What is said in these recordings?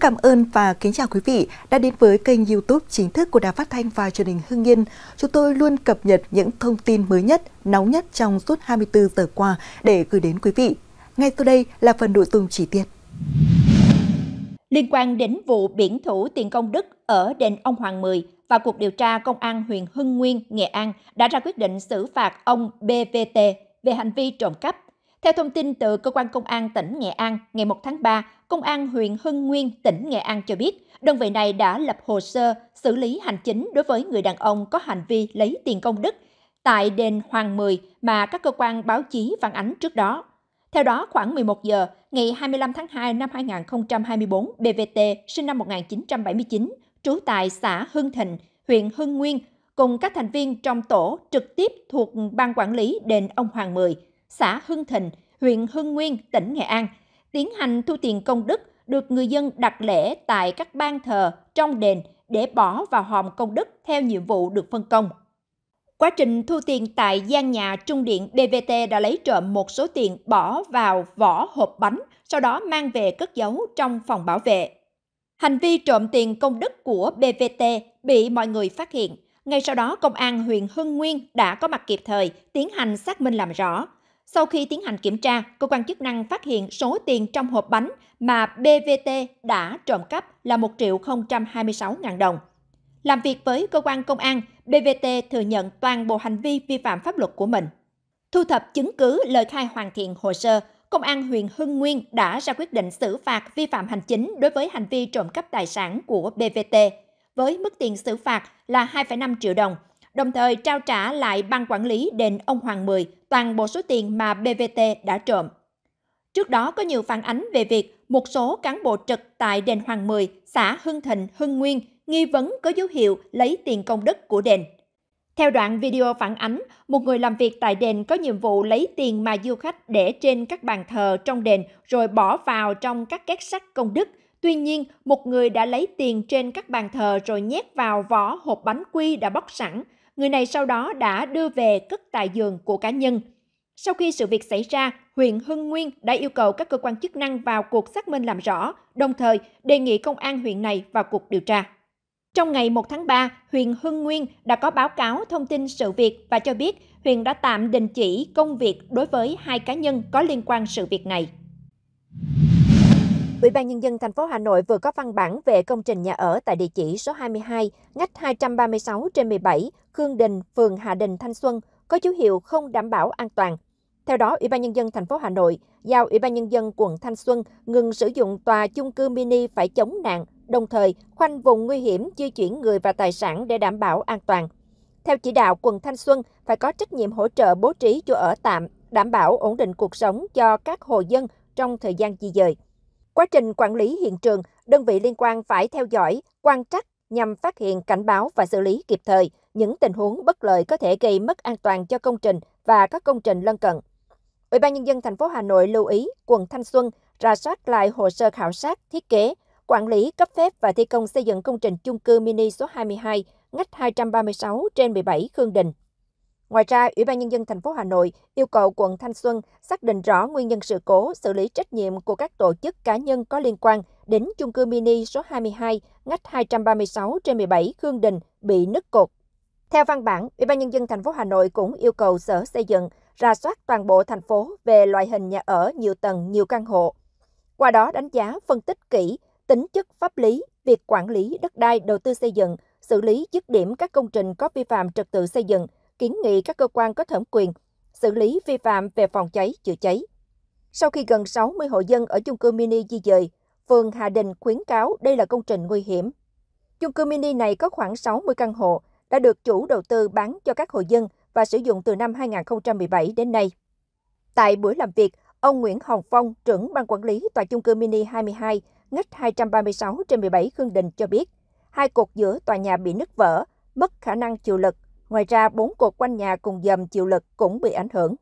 cảm ơn và kính chào quý vị đã đến với kênh YouTube chính thức của Đài Phát thanh và Truyền hình Hưng Yên. Chúng tôi luôn cập nhật những thông tin mới nhất, nóng nhất trong suốt 24 giờ qua để gửi đến quý vị. Ngay sau đây là phần nội dung chi tiết. Liên quan đến vụ biển thủ tiền công đức ở đền ông Hoàng Mười và cuộc điều tra công an huyện Hưng Nguyên, Nghệ An đã ra quyết định xử phạt ông BVT về hành vi trộm cắp theo thông tin từ Cơ quan Công an tỉnh Nghệ An, ngày 1 tháng 3, Công an huyện Hưng Nguyên, tỉnh Nghệ An cho biết, đơn vị này đã lập hồ sơ xử lý hành chính đối với người đàn ông có hành vi lấy tiền công đức tại đền Hoàng Mười mà các cơ quan báo chí phản ánh trước đó. Theo đó, khoảng 11 giờ ngày 25 tháng 2 năm 2024, BVT sinh năm 1979, trú tại xã Hưng Thịnh, huyện Hưng Nguyên, cùng các thành viên trong tổ trực tiếp thuộc Ban Quản lý Đền Ông Hoàng Mười xã Hưng Thịnh, huyện Hưng Nguyên, tỉnh Nghệ An, tiến hành thu tiền công đức được người dân đặt lễ tại các ban thờ trong đền để bỏ vào hòm công đức theo nhiệm vụ được phân công. Quá trình thu tiền tại gian nhà trung điện BVT đã lấy trộm một số tiền bỏ vào vỏ hộp bánh, sau đó mang về cất giấu trong phòng bảo vệ. Hành vi trộm tiền công đức của BVT bị mọi người phát hiện. Ngay sau đó, công an huyện Hưng Nguyên đã có mặt kịp thời, tiến hành xác minh làm rõ. Sau khi tiến hành kiểm tra, cơ quan chức năng phát hiện số tiền trong hộp bánh mà BVT đã trộm cắp là 1 triệu 026 ngàn đồng. Làm việc với cơ quan công an, BVT thừa nhận toàn bộ hành vi vi phạm pháp luật của mình. Thu thập chứng cứ lời khai hoàn thiện hồ sơ, Công an huyện Hưng Nguyên đã ra quyết định xử phạt vi phạm hành chính đối với hành vi trộm cắp tài sản của BVT, với mức tiền xử phạt là 2,5 triệu đồng – đồng thời trao trả lại ban quản lý đền ông Hoàng Mười toàn bộ số tiền mà BVT đã trộm. Trước đó có nhiều phản ánh về việc một số cán bộ trực tại đền Hoàng Mười, xã Hưng Thịnh, Hưng Nguyên nghi vấn có dấu hiệu lấy tiền công đức của đền. Theo đoạn video phản ánh, một người làm việc tại đền có nhiệm vụ lấy tiền mà du khách để trên các bàn thờ trong đền rồi bỏ vào trong các két sắt công đức. Tuy nhiên, một người đã lấy tiền trên các bàn thờ rồi nhét vào vỏ hộp bánh quy đã bóc sẵn, Người này sau đó đã đưa về cất tại giường của cá nhân. Sau khi sự việc xảy ra, huyện Hưng Nguyên đã yêu cầu các cơ quan chức năng vào cuộc xác minh làm rõ, đồng thời đề nghị công an huyện này vào cuộc điều tra. Trong ngày 1 tháng 3, huyện Hưng Nguyên đã có báo cáo thông tin sự việc và cho biết huyện đã tạm đình chỉ công việc đối với hai cá nhân có liên quan sự việc này. Ủy ban Nhân dân thành phố Hà Nội vừa có văn bản về công trình nhà ở tại địa chỉ số 22, ngách 236 trên 17, Khương Đình, phường Hà Đình, Thanh Xuân, có dấu hiệu không đảm bảo an toàn. Theo đó, Ủy ban Nhân dân thành phố Hà Nội giao Ủy ban Nhân dân quận Thanh Xuân ngừng sử dụng tòa chung cư mini phải chống nạn, đồng thời khoanh vùng nguy hiểm di chuyển người và tài sản để đảm bảo an toàn. Theo chỉ đạo, quận Thanh Xuân phải có trách nhiệm hỗ trợ bố trí chỗ ở tạm, đảm bảo ổn định cuộc sống cho các hộ dân trong thời gian di dời. Quá trình quản lý hiện trường, đơn vị liên quan phải theo dõi, quan trắc nhằm phát hiện, cảnh báo và xử lý kịp thời những tình huống bất lợi có thể gây mất an toàn cho công trình và các công trình lân cận. Ủy ban nhân dân thành phố Hà Nội lưu ý quận Thanh Xuân ra soát lại hồ sơ khảo sát, thiết kế, quản lý, cấp phép và thi công xây dựng công trình chung cư mini số 22, ngách 236 trên 17 Khương Đình. Ngoài ra, Ủy ban Nhân dân thành phố Hà Nội yêu cầu quận Thanh Xuân xác định rõ nguyên nhân sự cố, xử lý trách nhiệm của các tổ chức cá nhân có liên quan đến chung cư mini số 22, ngách 236 trên 17 Khương Đình bị nứt cột. Theo văn bản, Ủy ban nhân dân thành phố Hà Nội cũng yêu cầu Sở Xây dựng ra soát toàn bộ thành phố về loại hình nhà ở nhiều tầng, nhiều căn hộ. Qua đó đánh giá, phân tích kỹ tính chất pháp lý, việc quản lý đất đai, đầu tư xây dựng, xử lý dứt điểm các công trình có vi phạm trật tự xây dựng – kiến nghị các cơ quan có thẩm quyền xử lý vi phạm về phòng cháy, chữa cháy. Sau khi gần 60 hộ dân ở chung cư mini di dời, phường Hà Đình khuyến cáo đây là công trình nguy hiểm. Chung cư mini này có khoảng 60 căn hộ đã được chủ đầu tư bán cho các hộ dân và sử dụng từ năm 2017 đến nay. Tại buổi làm việc, ông Nguyễn Hồng Phong, trưởng ban quản lý tòa chung cư mini 22, ngách 236 trên 17 Khương Đình cho biết, hai cột giữa tòa nhà bị nứt vỡ, mất khả năng chịu lực, Ngoài ra, bốn cột quanh nhà cùng dầm chịu lực cũng bị ảnh hưởng.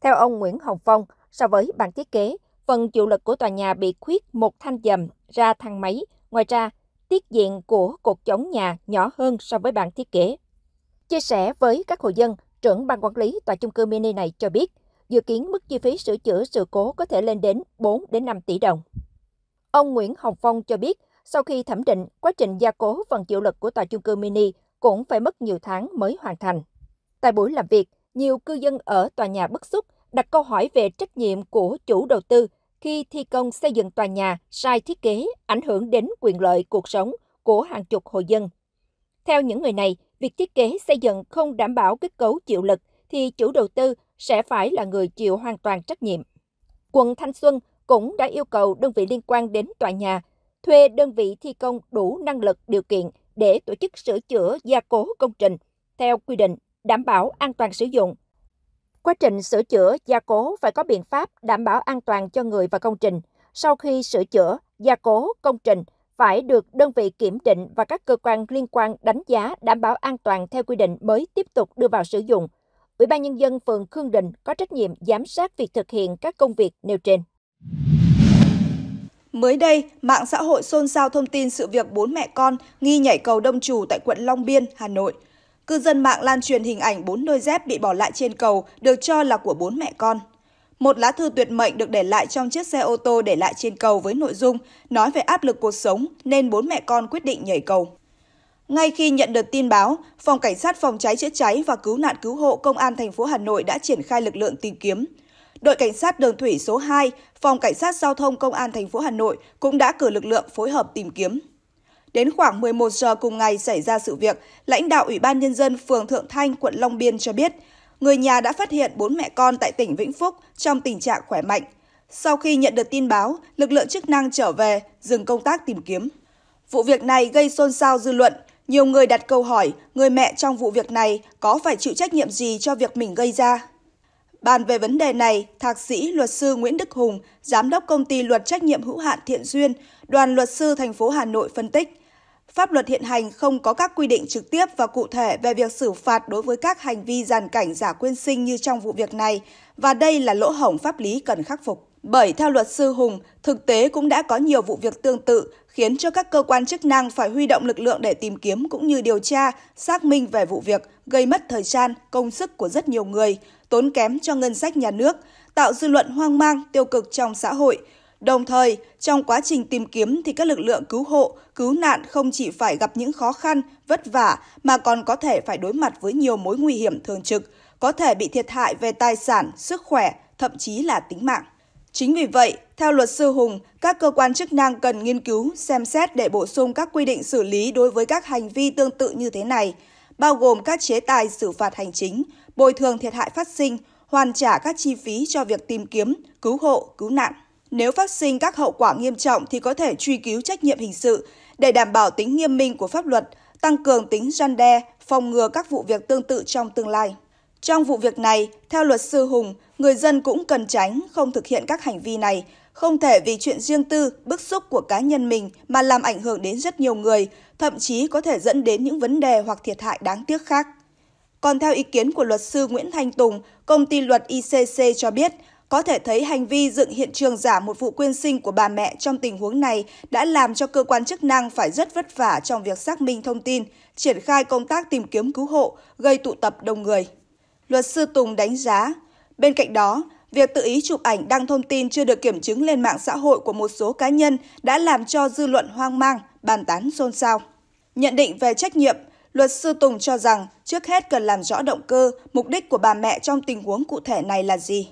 Theo ông Nguyễn Hồng Phong, so với bản thiết kế, phần chịu lực của tòa nhà bị khuyết một thanh dầm ra thang máy. Ngoài ra, tiết diện của cột chống nhà nhỏ hơn so với bản thiết kế. Chia sẻ với các hộ dân, trưởng ban quản lý tòa chung cư mini này cho biết, dự kiến mức chi phí sửa chữa sự cố có thể lên đến 4 đến 5 tỷ đồng. Ông Nguyễn Hồng Phong cho biết, sau khi thẩm định, quá trình gia cố phần chịu lực của tòa chung cư mini cũng phải mất nhiều tháng mới hoàn thành. Tại buổi làm việc, nhiều cư dân ở tòa nhà bức xúc đặt câu hỏi về trách nhiệm của chủ đầu tư khi thi công xây dựng tòa nhà sai thiết kế ảnh hưởng đến quyền lợi cuộc sống của hàng chục hộ dân. Theo những người này, việc thiết kế xây dựng không đảm bảo kết cấu chịu lực thì chủ đầu tư sẽ phải là người chịu hoàn toàn trách nhiệm. Quận Thanh Xuân cũng đã yêu cầu đơn vị liên quan đến tòa nhà thuê đơn vị thi công đủ năng lực điều kiện để tổ chức sửa chữa gia cố công trình theo quy định đảm bảo an toàn sử dụng. Quá trình sửa chữa, gia cố phải có biện pháp đảm bảo an toàn cho người và công trình. Sau khi sửa chữa, gia cố công trình phải được đơn vị kiểm định và các cơ quan liên quan đánh giá đảm bảo an toàn theo quy định mới tiếp tục đưa vào sử dụng. Ủy ban nhân dân phường Khương Đình có trách nhiệm giám sát việc thực hiện các công việc nêu trên. Mới đây, mạng xã hội xôn xao thông tin sự việc bốn mẹ con nghi nhảy cầu Đông Trù tại quận Long Biên, Hà Nội. Cư dân mạng lan truyền hình ảnh bốn đôi dép bị bỏ lại trên cầu được cho là của bốn mẹ con. Một lá thư tuyệt mệnh được để lại trong chiếc xe ô tô để lại trên cầu với nội dung nói về áp lực cuộc sống nên bốn mẹ con quyết định nhảy cầu. Ngay khi nhận được tin báo, phòng cảnh sát phòng cháy chữa cháy và cứu nạn cứu hộ công an thành phố Hà Nội đã triển khai lực lượng tìm kiếm đội cảnh sát đường thủy số 2, phòng cảnh sát giao thông công an thành phố Hà Nội cũng đã cử lực lượng phối hợp tìm kiếm. Đến khoảng 11 giờ cùng ngày xảy ra sự việc, lãnh đạo Ủy ban nhân dân phường Thượng Thanh, quận Long Biên cho biết, người nhà đã phát hiện bốn mẹ con tại tỉnh Vĩnh Phúc trong tình trạng khỏe mạnh. Sau khi nhận được tin báo, lực lượng chức năng trở về, dừng công tác tìm kiếm. Vụ việc này gây xôn xao dư luận. Nhiều người đặt câu hỏi, người mẹ trong vụ việc này có phải chịu trách nhiệm gì cho việc mình gây ra? Bàn về vấn đề này, Thạc sĩ luật sư Nguyễn Đức Hùng, giám đốc công ty luật trách nhiệm hữu hạn Thiện Duyên, đoàn luật sư thành phố Hà Nội phân tích, pháp luật hiện hành không có các quy định trực tiếp và cụ thể về việc xử phạt đối với các hành vi giàn cảnh giả quyên sinh như trong vụ việc này và đây là lỗ hổng pháp lý cần khắc phục. Bởi theo luật sư Hùng, thực tế cũng đã có nhiều vụ việc tương tự khiến cho các cơ quan chức năng phải huy động lực lượng để tìm kiếm cũng như điều tra, xác minh về vụ việc, gây mất thời gian, công sức của rất nhiều người, tốn kém cho ngân sách nhà nước, tạo dư luận hoang mang, tiêu cực trong xã hội. Đồng thời, trong quá trình tìm kiếm thì các lực lượng cứu hộ, cứu nạn không chỉ phải gặp những khó khăn, vất vả mà còn có thể phải đối mặt với nhiều mối nguy hiểm thường trực, có thể bị thiệt hại về tài sản, sức khỏe, thậm chí là tính mạng. Chính vì vậy, theo luật sư Hùng, các cơ quan chức năng cần nghiên cứu, xem xét để bổ sung các quy định xử lý đối với các hành vi tương tự như thế này, bao gồm các chế tài xử phạt hành chính, bồi thường thiệt hại phát sinh, hoàn trả các chi phí cho việc tìm kiếm, cứu hộ, cứu nạn. Nếu phát sinh các hậu quả nghiêm trọng thì có thể truy cứu trách nhiệm hình sự để đảm bảo tính nghiêm minh của pháp luật, tăng cường tính răn đe, phòng ngừa các vụ việc tương tự trong tương lai. Trong vụ việc này, theo luật sư Hùng, người dân cũng cần tránh không thực hiện các hành vi này, không thể vì chuyện riêng tư, bức xúc của cá nhân mình mà làm ảnh hưởng đến rất nhiều người, thậm chí có thể dẫn đến những vấn đề hoặc thiệt hại đáng tiếc khác. Còn theo ý kiến của luật sư Nguyễn Thanh Tùng, công ty luật ICC cho biết, có thể thấy hành vi dựng hiện trường giả một vụ quyên sinh của bà mẹ trong tình huống này đã làm cho cơ quan chức năng phải rất vất vả trong việc xác minh thông tin, triển khai công tác tìm kiếm cứu hộ, gây tụ tập đông người luật sư Tùng đánh giá. Bên cạnh đó, việc tự ý chụp ảnh đăng thông tin chưa được kiểm chứng lên mạng xã hội của một số cá nhân đã làm cho dư luận hoang mang, bàn tán xôn xao. Nhận định về trách nhiệm, luật sư Tùng cho rằng trước hết cần làm rõ động cơ, mục đích của bà mẹ trong tình huống cụ thể này là gì.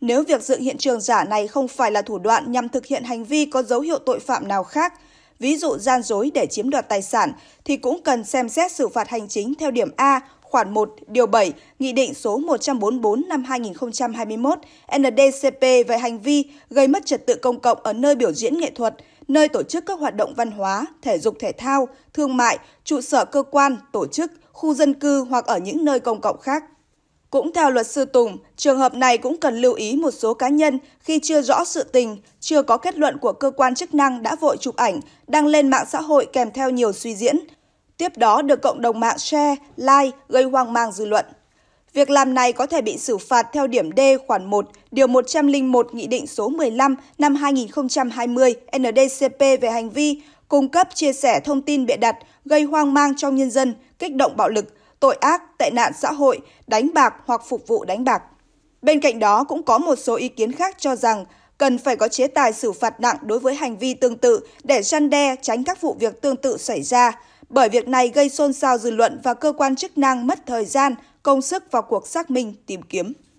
Nếu việc dựng hiện trường giả này không phải là thủ đoạn nhằm thực hiện hành vi có dấu hiệu tội phạm nào khác, ví dụ gian dối để chiếm đoạt tài sản, thì cũng cần xem xét xử phạt hành chính theo điểm A khoản 1, điều 7, Nghị định số 144 năm 2021 NDCP về hành vi gây mất trật tự công cộng ở nơi biểu diễn nghệ thuật, nơi tổ chức các hoạt động văn hóa, thể dục thể thao, thương mại, trụ sở cơ quan, tổ chức, khu dân cư hoặc ở những nơi công cộng khác. Cũng theo luật sư Tùng, trường hợp này cũng cần lưu ý một số cá nhân khi chưa rõ sự tình, chưa có kết luận của cơ quan chức năng đã vội chụp ảnh, đăng lên mạng xã hội kèm theo nhiều suy diễn, tiếp đó được cộng đồng mạng share, like gây hoang mang dư luận. Việc làm này có thể bị xử phạt theo điểm D khoản 1, điều 101 Nghị định số 15 năm 2020 NDCP về hành vi cung cấp chia sẻ thông tin bịa đặt, gây hoang mang trong nhân dân, kích động bạo lực, tội ác, tệ nạn xã hội, đánh bạc hoặc phục vụ đánh bạc. Bên cạnh đó cũng có một số ý kiến khác cho rằng cần phải có chế tài xử phạt nặng đối với hành vi tương tự để răn đe tránh các vụ việc tương tự xảy ra, bởi việc này gây xôn xao dư luận và cơ quan chức năng mất thời gian, công sức vào cuộc xác minh, tìm kiếm.